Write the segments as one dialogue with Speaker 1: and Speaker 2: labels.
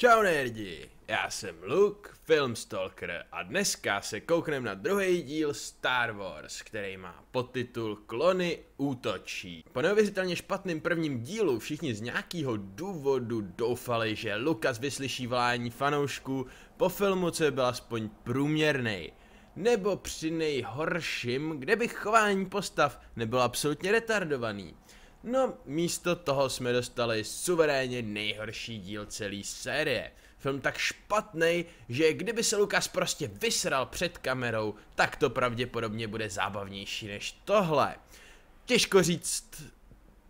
Speaker 1: Čau nerdi, já jsem Luke, Filmstalker a dneska se koukneme na druhý díl Star Wars, který má podtitul Klony útočí. Po neuvěřitelně špatným prvním dílu všichni z nějakého důvodu doufali, že Lukas vyslyší volání fanoušků po filmu, co byl aspoň průměrný. Nebo při nejhorším, kde by chování postav nebylo absolutně retardovaný. No, místo toho jsme dostali suverénně nejhorší díl celé série. Film tak špatný, že kdyby se Lukas prostě vysral před kamerou, tak to pravděpodobně bude zábavnější než tohle. Těžko říct,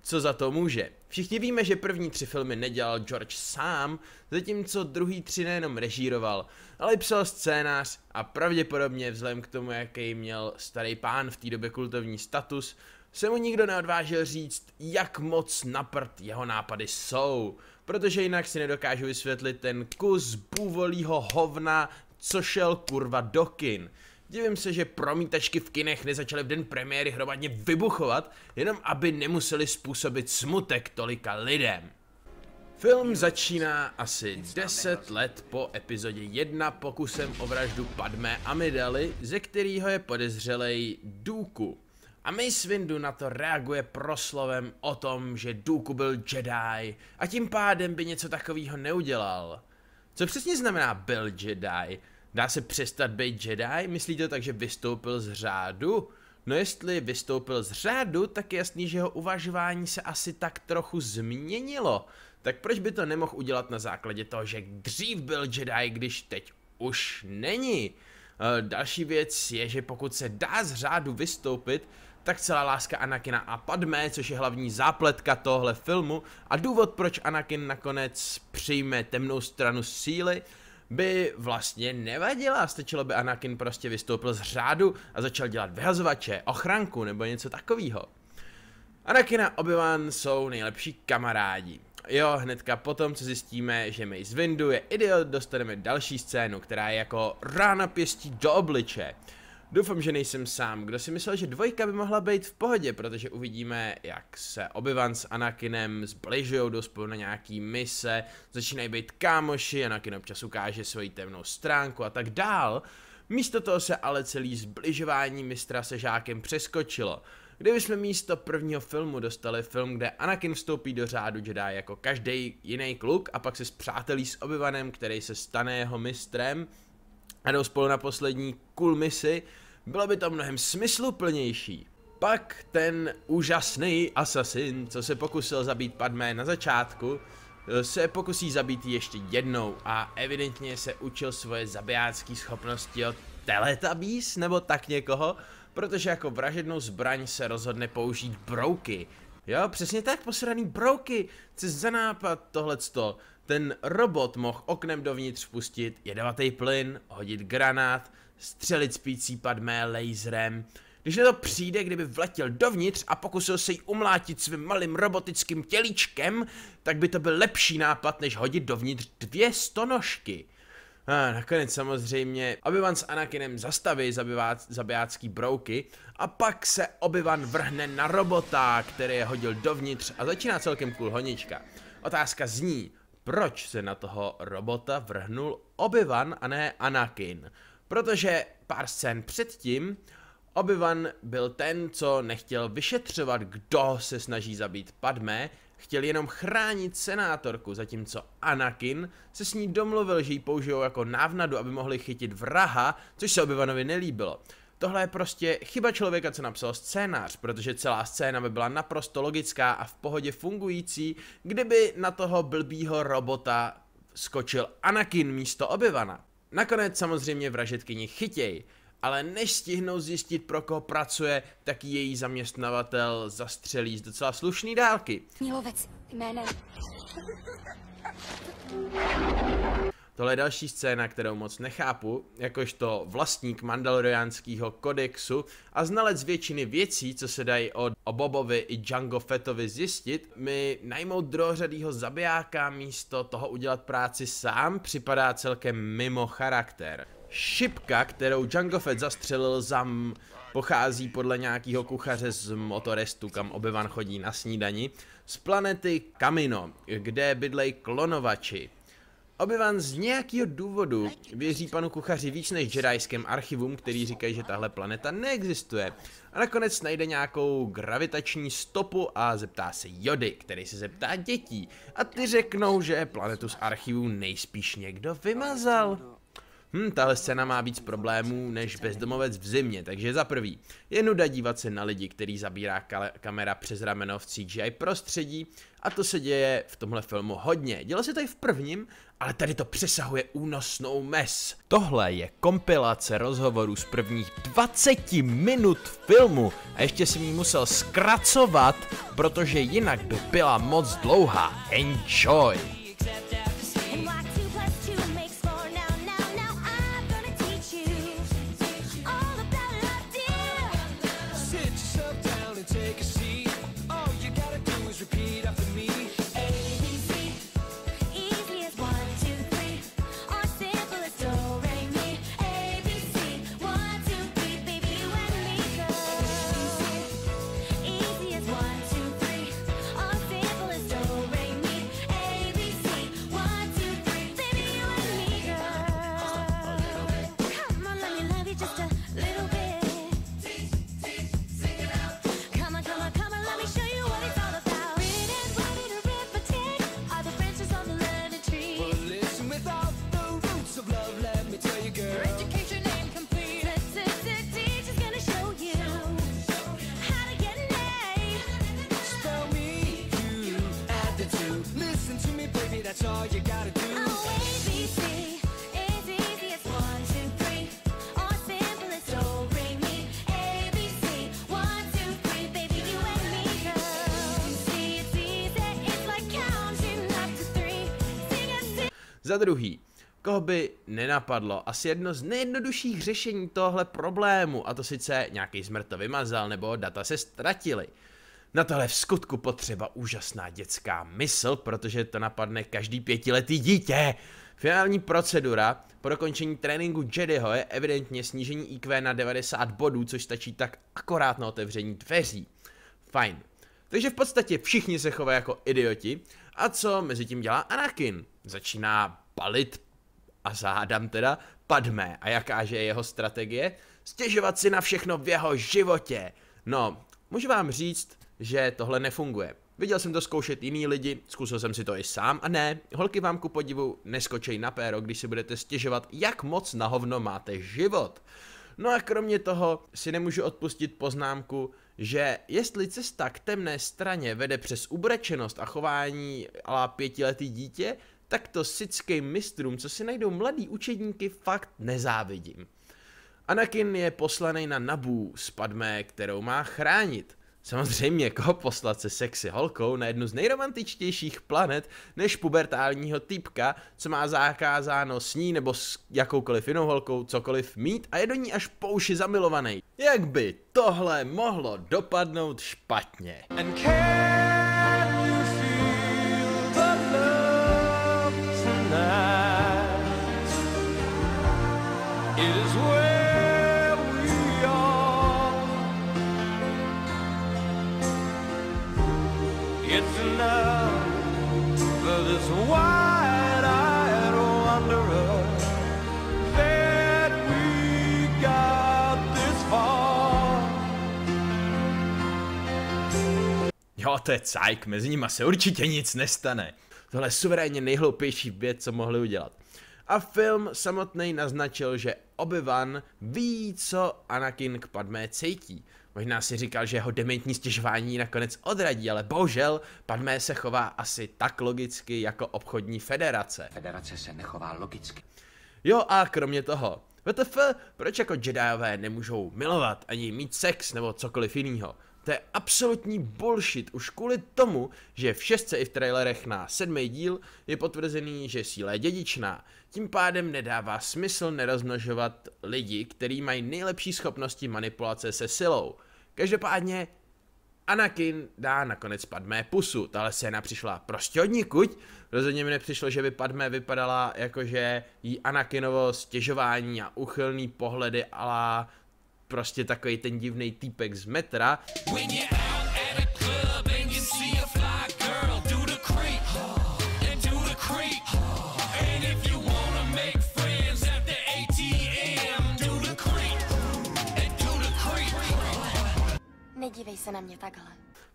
Speaker 1: co za to může. Všichni víme, že první tři filmy nedělal George sám, zatímco druhý tři nejenom režíroval, ale i psal scénář a pravděpodobně vzhledem k tomu, jaký měl starý pán v té době kultovní status, se mu nikdo neodvážil říct, jak moc naprt jeho nápady jsou, protože jinak si nedokážu vysvětlit ten kus bůvolího hovna, co šel kurva do kin. Divím se, že promítačky v kinech nezačaly v den premiéry hromadně vybuchovat, jenom aby nemuseli způsobit smutek tolika lidem. Film začíná asi 10 let po epizodě 1 pokusem o vraždu Padme Amidaly, ze kterého je podezřelej Dooku. A Mace Windu na to reaguje proslovem o tom, že Dooku byl Jedi a tím pádem by něco takového neudělal. Co přesně znamená byl Jedi? Dá se přestat být Jedi? Myslíte tak, že vystoupil z řádu? No jestli vystoupil z řádu, tak je jasný, že jeho uvažování se asi tak trochu změnilo. Tak proč by to nemohl udělat na základě toho, že dřív byl Jedi, když teď už není? Eh, další věc je, že pokud se dá z řádu vystoupit, tak celá láska Anakina a Padme, což je hlavní zápletka tohle filmu a důvod, proč Anakin nakonec přijme temnou stranu síly, by vlastně nevadila. Stačilo by Anakin prostě vystoupil z řádu a začal dělat vyhazovače, ochranku nebo něco takového. Anakin a obi jsou nejlepší kamarádi. Jo, hnedka potom, co zjistíme, že Mace Windu je idiot, dostaneme další scénu, která je jako rána pěstí do obliče. Doufám, že nejsem sám, kdo si myslel, že dvojka by mohla být v pohodě, protože uvidíme, jak se obi s Anakinem zbližují, do spolu na nějaký mise, začínají být kámoši, Anakin občas ukáže svoji temnou stránku a tak dál. Místo toho se ale celý zbližování mistra se žákem přeskočilo. jsme místo prvního filmu dostali film, kde Anakin vstoupí do řádu Jedi jako každý jiný kluk a pak se s přátelí s Obivanem, který se stane jeho mistrem, a jdou spolu na poslední cool misi, bylo by to mnohem smysluplnější. Pak ten úžasný asasin, co se pokusil zabít Padmé na začátku, se pokusí zabít ještě jednou a evidentně se učil svoje zabijácké schopnosti od Teletubbies nebo tak někoho, protože jako vražednou zbraň se rozhodne použít brouky. Jo, přesně tak, posraný brouky, co za nápad tohleto ten robot mohl oknem dovnitř pustit jedovatý plyn, hodit granát, střelit spící padmé laserem. Když na to přijde, kdyby vletěl dovnitř a pokusil se jí umlátit svým malým robotickým tělíčkem, tak by to byl lepší nápad, než hodit dovnitř dvě stonožky. A nakonec samozřejmě Obi-Wan s Anakinem zastaví zabijácký brouky a pak se Obivan vrhne na robota, který je hodil dovnitř a začíná celkem cool honička. Otázka zní, proč se na toho robota vrhnul Obi-Wan a ne Anakin. Protože pár scén předtím Obi-Wan byl ten, co nechtěl vyšetřovat, kdo se snaží zabít Padmé, chtěl jenom chránit senátorku, zatímco Anakin se s ní domluvil, že ji použijou jako návnadu, aby mohli chytit vraha, což se Obivanovi nelíbilo. Tohle je prostě chyba člověka, co napsal scénář, protože celá scéna by byla naprosto logická a v pohodě fungující, kdyby na toho blbýho robota skočil Anakin místo Obyvana. Nakonec samozřejmě vražetkyni chytěj, ale než stihnou zjistit, pro koho pracuje, tak její zaměstnavatel zastřelí z docela slušný dálky. Milovec jménem. Tohle je další scéna, kterou moc nechápu, jakožto vlastník mandaloriánského kodexu a znalec většiny věcí, co se dají o, o Bobovi i Django Fettovi zjistit, mi najmout druhořadýho zabijáka místo toho udělat práci sám připadá celkem mimo charakter. Šipka, kterou Django Fett zastřelil za m, pochází podle nějakého kuchaře z motorestu, kam obyvan chodí na snídani, z planety Kamino, kde bydlej klonovači. Obi-Wan z nějakého důvodu věří panu kuchaři víc než Jediském archivům, který říkají, že tahle planeta neexistuje. A nakonec najde nějakou gravitační stopu a zeptá se Jody, který se zeptá dětí. A ty řeknou, že planetu z archivů nejspíš někdo vymazal. Hm, tahle scéna má víc problémů než bezdomovec v zimě, takže za prvý, je nuda dívat se na lidi, který zabírá kamera přes rameno v CGI prostředí a to se děje v tomhle filmu hodně. Dělo se tady v prvním, ale tady to přesahuje únosnou mes. Tohle je kompilace rozhovorů z prvních 20 minut filmu a ještě jsem ji musel zkracovat, protože jinak by byla moc dlouhá. Enjoy! Za druhý, koho by nenapadlo, asi jedno z nejjednodušších řešení tohle problému, a to sice nějaký zmrt to vymazal nebo data se ztratily. Na tohle v skutku potřeba úžasná dětská mysl, protože to napadne každý pětiletý dítě. Finální procedura po dokončení tréninku Jediho je evidentně snížení IQ na 90 bodů, což stačí tak akorát na otevření dveří. Fajn. Takže v podstatě všichni se chovají jako idioti, a co mezi tím dělá Anakin? Začíná balit a zádám teda Padme. A jaká je jeho strategie? Stěžovat si na všechno v jeho životě. No, můžu vám říct, že tohle nefunguje. Viděl jsem to zkoušet jiný lidi, zkusil jsem si to i sám a ne, holky vám ku podivu neskočej na péro, když si budete stěžovat, jak moc na hovno máte život. No a kromě toho si nemůžu odpustit poznámku, že jestli cesta k temné straně vede přes ubrečenost a chování ala pětiletý dítě, tak to sickým mistrům, co si najdou mladí učedníky, fakt nezávidím. Anakin je poslaný na Nabu s Padmé, kterou má chránit. Samozřejmě, koho poslat se sexy holkou na jednu z nejromantičtějších planet než pubertálního typka, co má zakázáno s ní nebo s jakoukoliv jinou holkou cokoliv mít a je do ní až po uši zamilovaný. Jak by tohle mohlo dopadnout špatně? And care. jo, to je cajk, mezi nima se určitě nic nestane. Tohle je suverénně nejhloupější věc, co mohli udělat. A film samotný naznačil, že Obi-Wan ví, co Anakin k Padmé cítí. Možná si říkal, že jeho dementní stěžování nakonec odradí, ale bohužel Padmé se chová asi tak logicky jako obchodní federace. Federace se nechová logicky. Jo a kromě toho, VTF, proč jako Jediové nemůžou milovat ani mít sex nebo cokoliv jiného? To je absolutní bullshit, už kvůli tomu, že v šestce i v trailerech na sedmý díl je potvrzený, že síla je dědičná. Tím pádem nedává smysl nerozmnožovat lidi, kteří mají nejlepší schopnosti manipulace se silou. Každopádně Anakin dá nakonec Padmé pusu. Tahle scéna přišla prostě od nikuď. Rozhodně mi nepřišlo, že by Padmé vypadala jakože jí Anakinovo stěžování a uchylný pohledy a prostě takový ten divný týpek z metra. Nedívej se na mě takhle.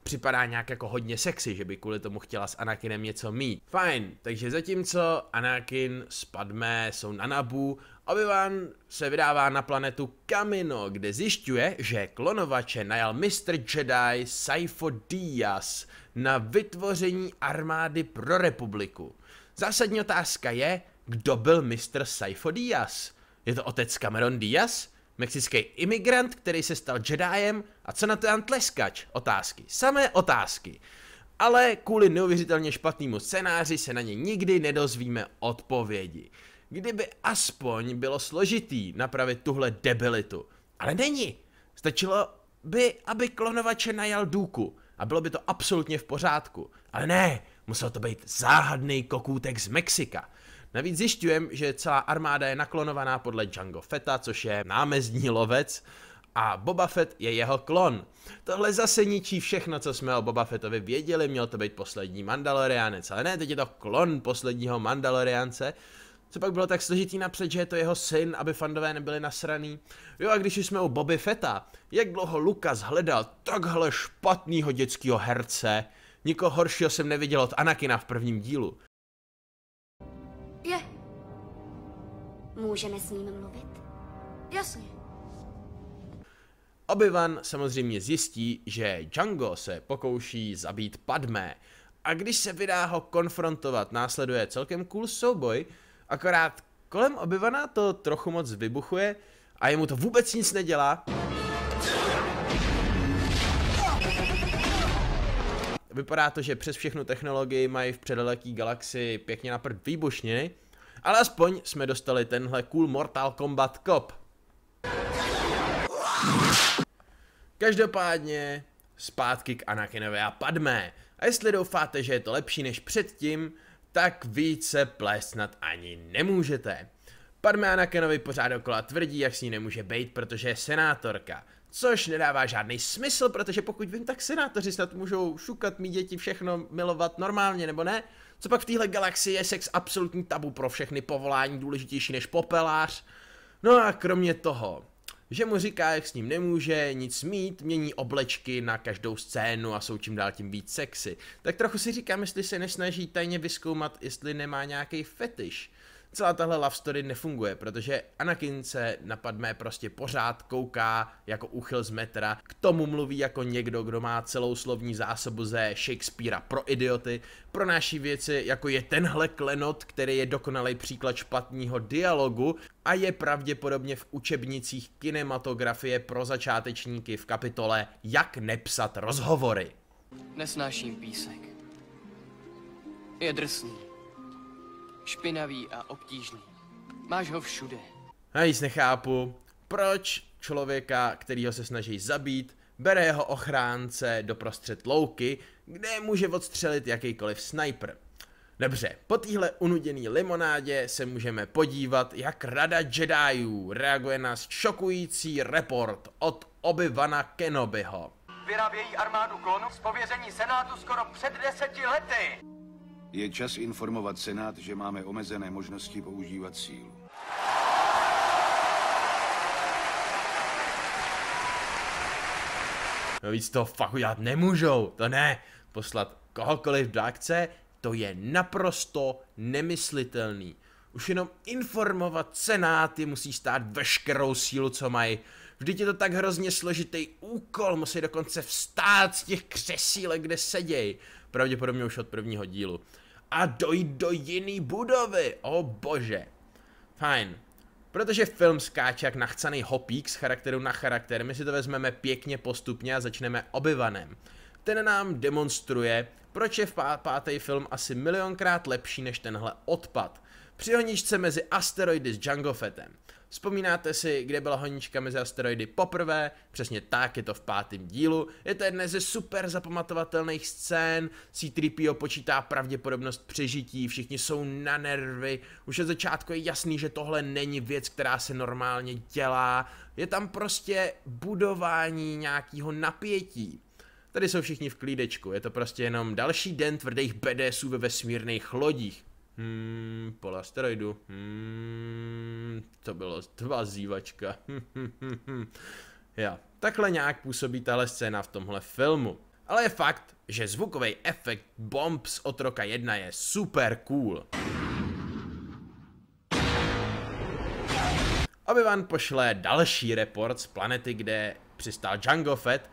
Speaker 1: Připadá nějak jako hodně sexy, že by kvůli tomu chtěla s Anakinem něco mít. Fajn, takže zatímco Anakin s Padme jsou na Nabu, Obi-Wan se vydává na planetu Kamino, kde zjišťuje, že klonovače najal Mr. Jedi Saifo Diaz na vytvoření armády pro republiku. Zásadní otázka je, kdo byl Mr. Saifo Diaz? Je to otec Cameron Diaz? Mexický imigrant, který se stal Jediem? A co na to Jan Tleskač? Otázky. Samé otázky. Ale kvůli neuvěřitelně špatnému scénáři se na ně nikdy nedozvíme odpovědi. Kdyby aspoň bylo složitý napravit tuhle debilitu. Ale není. Stačilo by, aby klonovače najal důku a bylo by to absolutně v pořádku. Ale ne, musel to být záhadný kokůtek z Mexika. Navíc zjišťujem, že celá armáda je naklonovaná podle Django Feta, což je námezdní lovec, a Boba Fett je jeho klon. Tohle zase ničí všechno, co jsme o Boba Fettovi věděli, měl to být poslední Mandalorianec, ale ne, teď je to klon posledního Mandaloriance, co pak bylo tak složitý napřed, že je to jeho syn, aby fandové nebyli nasraný. Jo a když jsme u Bobby Feta, jak dlouho Lukas hledal takhle špatného dětského herce, nikoho horšího jsem neviděl od Anakina v prvním dílu. Je. Můžeme s ním mluvit? Jasně. Obi-Wan samozřejmě zjistí, že Django se pokouší zabít Padmé, a když se vydá ho konfrontovat, následuje celkem cool souboj, Akorát kolem obyvaná to trochu moc vybuchuje a jemu to vůbec nic nedělá. Vypadá to, že přes všechnu technologii mají v předaleký galaxii pěkně na prd výbušniny, ale aspoň jsme dostali tenhle cool Mortal Kombat Cop. Každopádně zpátky k Anakinovi a Padmé. A jestli doufáte, že je to lepší než předtím, tak více plesnat ani nemůžete. Parmeana Kenovi pořád okola tvrdí, jak s ní nemůže být, protože je senátorka. Což nedává žádný smysl, protože pokud vím, tak senátoři snad můžou šukat mý děti všechno milovat normálně, nebo ne? Co pak v téhle galaxii je sex absolutní tabu pro všechny povolání důležitější než popelář? No a kromě toho, že mu říká, jak s ním nemůže nic mít, mění oblečky na každou scénu a jsou čím dál tím víc sexy. Tak trochu si říkám, jestli se nesnaží tajně vyskoumat, jestli nemá nějaký fetiš celá tahle love story nefunguje, protože Anakin se napadne prostě pořád kouká jako uchyl z metra, k tomu mluví jako někdo, kdo má celou slovní zásobu ze Shakespearea pro idioty, Pro naší věci jako je tenhle klenot, který je dokonalý příklad špatného dialogu a je pravděpodobně v učebnicích kinematografie pro začátečníky v kapitole Jak nepsat rozhovory. Nesnáším písek. Je drsný špinavý a obtížný. Máš ho všude. Já nic nechápu. Proč člověka, kterýho se snaží zabít, bere jeho ochránce do prostřed louky, kde může odstřelit jakýkoliv sniper. Dobře, po téhle unuděné limonádě se můžeme podívat, jak Rada Jediů reaguje na šokující report od Obi-Wana Kenobiho. Vyrábějí armádu klonů z pověření Senátu skoro před deseti lety. Je čas informovat Senát, že máme omezené možnosti používat sílu. No víc toho fakt udělat nemůžou, to ne. Poslat kohokoliv do akce, to je naprosto nemyslitelný. Už jenom informovat senáty musí stát veškerou sílu, co mají. Vždyť je to tak hrozně složitý úkol, musí dokonce vstát z těch křesílek, kde sedějí. Pravděpodobně už od prvního dílu a dojít do jiný budovy. O oh, bože. Fajn. Protože film skáče jak nachcaný hopík z charakteru na charakter, my si to vezmeme pěkně postupně a začneme obyvanem. Ten nám demonstruje, proč je v pátý film asi milionkrát lepší než tenhle odpad. Při mezi asteroidy s Django Fettem. Vzpomínáte si, kde byla honička mezi asteroidy poprvé? Přesně tak, je to v pátém dílu. Je to jedna ze super zapamatovatelných scén, C-3PO počítá pravděpodobnost přežití, všichni jsou na nervy, už od začátku je jasný, že tohle není věc, která se normálně dělá. Je tam prostě budování nějakého napětí. Tady jsou všichni v klídečku, je to prostě jenom další den tvrdých BDSů ve vesmírných lodích. Hmm, pola asteroidu. Hmm, to bylo tvá zívačka. ja, takhle nějak působí tahle scéna v tomhle filmu. Ale je fakt, že zvukový efekt bomb z Otroka 1 je super cool. Obi-Wan pošle další report z planety, kde přistál Django Fett,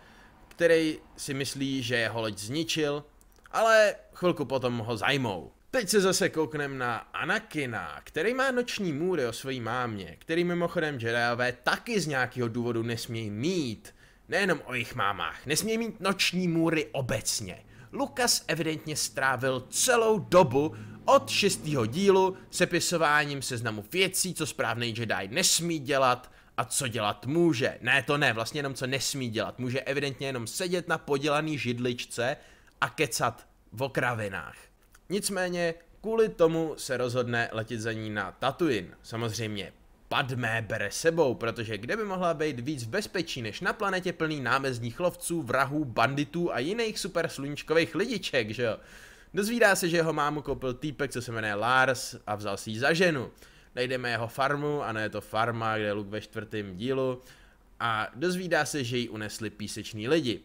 Speaker 1: který si myslí, že jeho loď zničil, ale chvilku potom ho zajmou. Teď se zase koukneme na Anakina, který má noční můry o své mámě, který mimochodem Jediové taky z nějakého důvodu nesmějí mít. Nejenom o jejich mámách, nesmějí mít noční můry obecně. Lukas evidentně strávil celou dobu od šestého dílu sepisováním seznamu věcí, co správný Jedi nesmí dělat a co dělat může. Ne, to ne, vlastně jenom co nesmí dělat. Může evidentně jenom sedět na podělaný židličce a kecat v okravinách. Nicméně kvůli tomu se rozhodne letět za ní na Tatooine. Samozřejmě Padmé bere sebou, protože kde by mohla být víc v bezpečí než na planetě plný námezních lovců, vrahů, banditů a jiných super sluníčkových lidiček, že jo? Dozvídá se, že jeho mámu koupil týpek, co se jmenuje Lars a vzal si ji za ženu. Najdeme jeho farmu, ano je to farma, kde je Luke ve čtvrtém dílu, a dozvídá se, že ji unesli píseční lidi.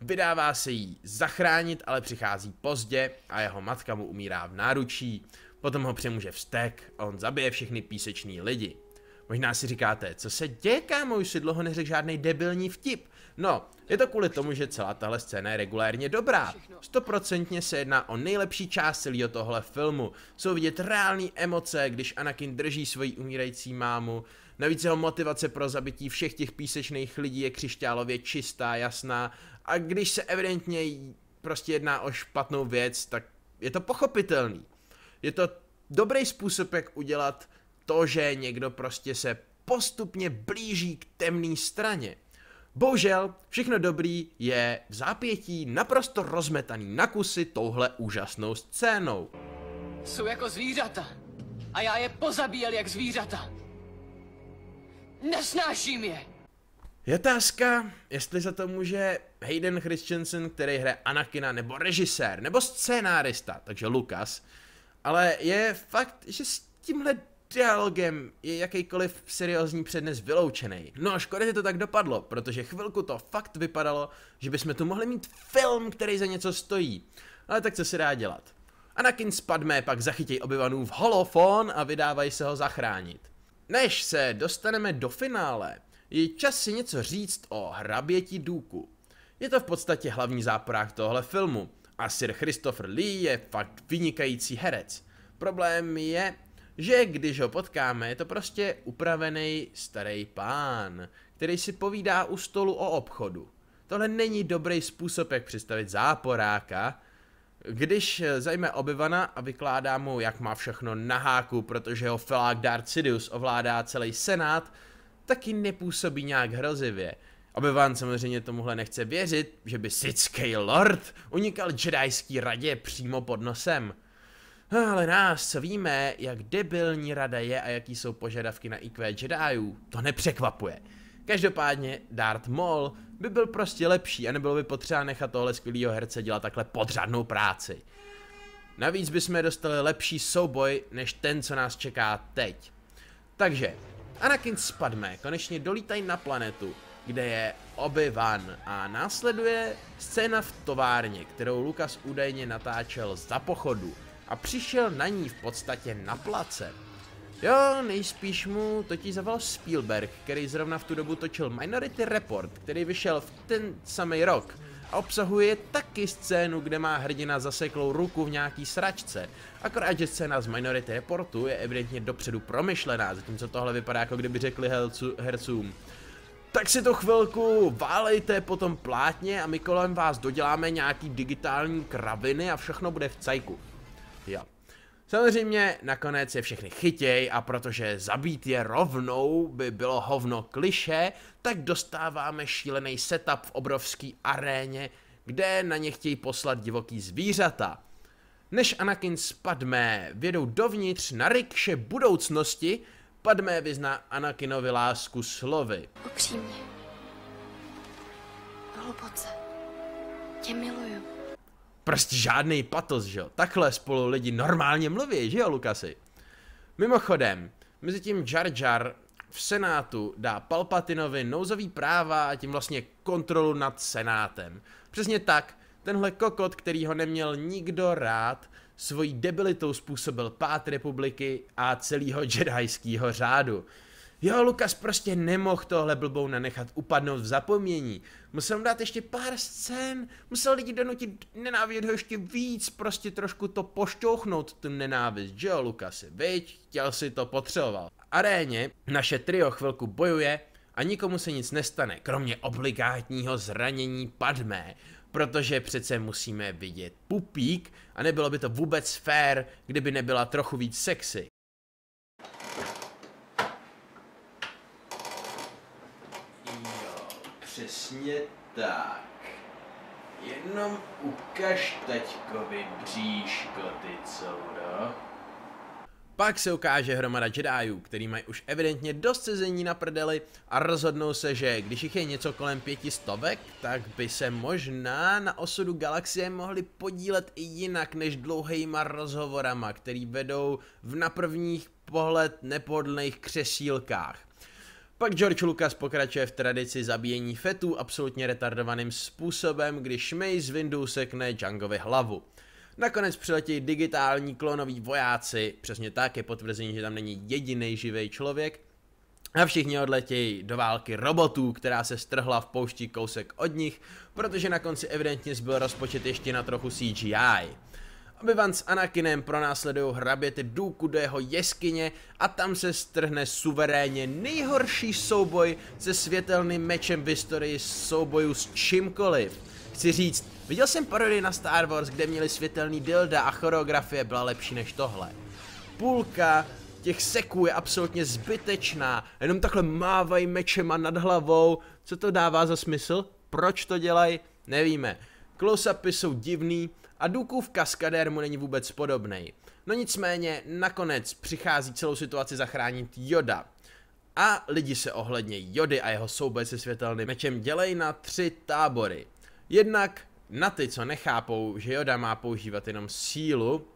Speaker 1: Vydává se jí zachránit, ale přichází pozdě a jeho matka mu umírá v náručí. Potom ho přemůže vztek a on zabije všechny píseční lidi. Možná si říkáte, co se děje, kámo, už si dlouho neřekl žádný debilní vtip. No, je to kvůli tomu, že celá tahle scéna je regulérně dobrá. Stoprocentně se jedná o nejlepší část celého tohle filmu. Jsou vidět reální emoce, když Anakin drží svoji umírající mámu. Navíc jeho motivace pro zabití všech těch písečných lidí je křišťálově čistá, jasná a když se evidentně prostě jedná o špatnou věc, tak je to pochopitelný. Je to dobrý způsob, jak udělat to, že někdo prostě se postupně blíží k temné straně. Bohužel, všechno dobrý je v zápětí naprosto rozmetaný na kusy touhle úžasnou scénou. Jsou jako zvířata a já je pozabíjel jak zvířata. Nesnáším je! Je otázka, jestli za to může Hayden Christensen, který hraje Anakina, nebo režisér, nebo scénárista, takže Lukas. Ale je fakt, že s tímhle dialogem je jakýkoliv seriózní přednes vyloučený. No a škoda, že to tak dopadlo, protože chvilku to fakt vypadalo, že bychom tu mohli mít film, který za něco stojí. Ale tak co se dá dělat? Anakin s Padmé pak zachytí obyvanů v holofon a vydávají se ho zachránit. Než se dostaneme do finále, je čas si něco říct o hraběti důku. Je to v podstatě hlavní záporák tohle filmu a Sir Christopher Lee je fakt vynikající herec. Problém je, že když ho potkáme, je to prostě upravený starý pán, který si povídá u stolu o obchodu. Tohle není dobrý způsob, jak představit záporáka, když zajme obyvana a vykládá mu, jak má všechno na háku, protože ho felák Darth Sidious ovládá celý senát, taky nepůsobí nějak hrozivě. Obyván samozřejmě tomuhle nechce věřit, že by Sithský lord unikal jedajský radě přímo pod nosem. No, ale nás, co víme, jak debilní rada je a jaký jsou požadavky na IQ Jediů, to nepřekvapuje. Každopádně Darth Maul by byl prostě lepší a nebylo by potřeba nechat tohle skvělého herce dělat takhle podřadnou práci. Navíc bychom dostali lepší souboj, než ten, co nás čeká teď. Takže, Anakin spadme, konečně dolítají na planetu, kde je Obi-Wan a následuje scéna v továrně, kterou Lukas údajně natáčel za pochodu a přišel na ní v podstatě na place. Jo, nejspíš mu totiž zavolal Spielberg, který zrovna v tu dobu točil Minority Report, který vyšel v ten samý rok a obsahuje taky scénu, kde má hrdina zaseklou ruku v nějaký sračce. Akorát, že scéna z Minority Reportu je evidentně dopředu promyšlená, zatímco tohle vypadá jako kdyby řekli hercům tak si to chvilku válejte potom plátně a my kolem vás doděláme nějaký digitální kraviny a všechno bude v cajku. Jo. Samozřejmě nakonec je všechny chytěj a protože zabít je rovnou by bylo hovno kliše, tak dostáváme šílený setup v obrovské aréně, kde na ně chtějí poslat divoký zvířata. Než Anakin spadne, vědou dovnitř na rikše budoucnosti, Padmé vyzná Anakinovi lásku slovy. Upřímně. Hluboce. Tě miluju. Prostě žádný patos, že jo? Takhle spolu lidi normálně mluví, že jo, Lukasy? Mimochodem, mezi tím Jar Jar v Senátu dá Palpatinovi nouzový práva a tím vlastně kontrolu nad Senátem. Přesně tak, tenhle kokot, který ho neměl nikdo rád, svojí debilitou způsobil pát republiky a celého džedajského řádu. Jo, Lukas prostě nemohl tohle blbou nenechat upadnout v zapomnění. Musel mu dát ještě pár scén, musel lidi donutit nenávět ho ještě víc, prostě trošku to pošťouchnout, tu nenávist, že jo, Lukasi, viď? Chtěl si to, potřeboval. V aréně naše trio chvilku bojuje a nikomu se nic nestane, kromě obligátního zranění Padmé, protože přece musíme vidět pupík a nebylo by to vůbec fér, kdyby nebyla trochu víc sexy. Jo, přesně tak. Jenom ukaž teďkovi bříško, ty couro. No. Pak se ukáže hromada Jediů, který mají už evidentně dost sezení na prdeli a rozhodnou se, že když jich je něco kolem pěti stovek, tak by se možná na osudu galaxie mohli podílet i jinak než dlouhýma rozhovorama, který vedou v na prvních pohled nepohodlných křesílkách. Pak George Lucas pokračuje v tradici zabíjení fetů absolutně retardovaným způsobem, když Mace Windu sekne Jungovi hlavu. Nakonec přiletějí digitální klonoví vojáci, přesně tak je potvrzení, že tam není jediný živý člověk, a všichni odletějí do války robotů, která se strhla v poušti kousek od nich, protože na konci evidentně zbyl rozpočet ještě na trochu CGI. Obi-Wan s Anakinem pronásledují hraběty důku do jeho jeskyně a tam se strhne suverénně nejhorší souboj se světelným mečem v historii soubojů s čímkoliv. Chci říct, viděl jsem parody na Star Wars, kde měli světelný dilda a choreografie byla lepší než tohle. Půlka těch seků je absolutně zbytečná, jenom takhle mávají mečema nad hlavou, co to dává za smysl? Proč to dělají? Nevíme. Close-upy jsou divný, a Dukův kaskadér mu není vůbec podobný. No nicméně, nakonec přichází celou situaci zachránit Joda. A lidi se ohledně Jody a jeho souboj se světelným mečem dělej na tři tábory. Jednak na ty, co nechápou, že Joda má používat jenom sílu,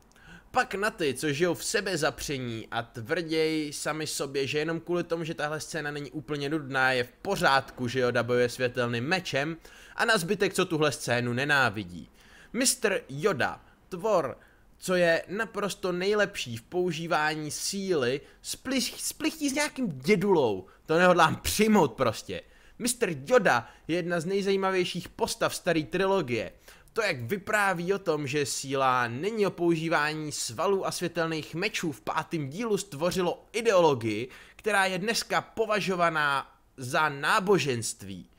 Speaker 1: pak na ty, co žijou v sebe zapření a tvrděj sami sobě, že jenom kvůli tomu, že tahle scéna není úplně nudná, je v pořádku, že Joda bojuje světelným mečem a na zbytek, co tuhle scénu nenávidí. Mr. Yoda, tvor, co je naprosto nejlepší v používání síly, splichtí s nějakým dědulou. To nehodlám přijmout prostě. Mr. Yoda je jedna z nejzajímavějších postav staré trilogie. To, jak vypráví o tom, že síla není o používání svalů a světelných mečů v pátém dílu stvořilo ideologii, která je dneska považovaná za náboženství.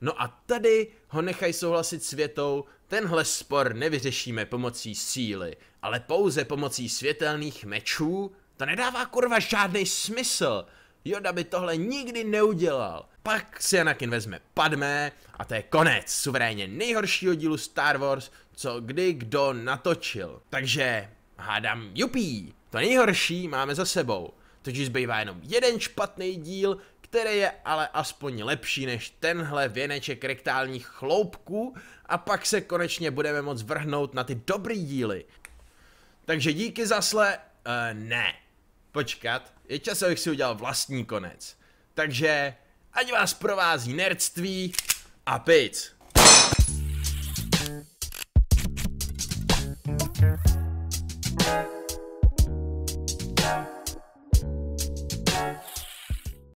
Speaker 1: No a tady ho nechají souhlasit světou, Tenhle spor nevyřešíme pomocí síly, ale pouze pomocí světelných mečů? To nedává kurva žádný smysl. Joda by tohle nikdy neudělal. Pak si Anakin vezme Padme a to je konec suverénně nejhoršího dílu Star Wars, co kdy kdo natočil. Takže hádám jupí, to nejhorší máme za sebou. Totiž zbývá jenom jeden špatný díl, který je ale aspoň lepší než tenhle věneček rektálních chloupků a pak se konečně budeme moc vrhnout na ty dobrý díly. Takže díky zasle, e, eh, ne, počkat, je čas, abych si udělal vlastní konec. Takže ať vás provází nerdství a pic.